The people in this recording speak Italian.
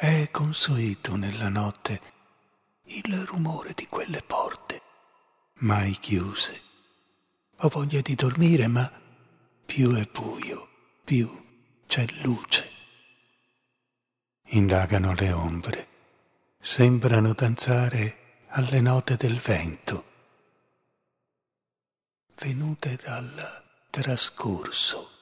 è consueto nella notte il rumore di quelle porte, mai chiuse. Ho voglia di dormire, ma più è buio, più c'è luce. Indagano le ombre, sembrano danzare alle note del vento, venute dal trascorso.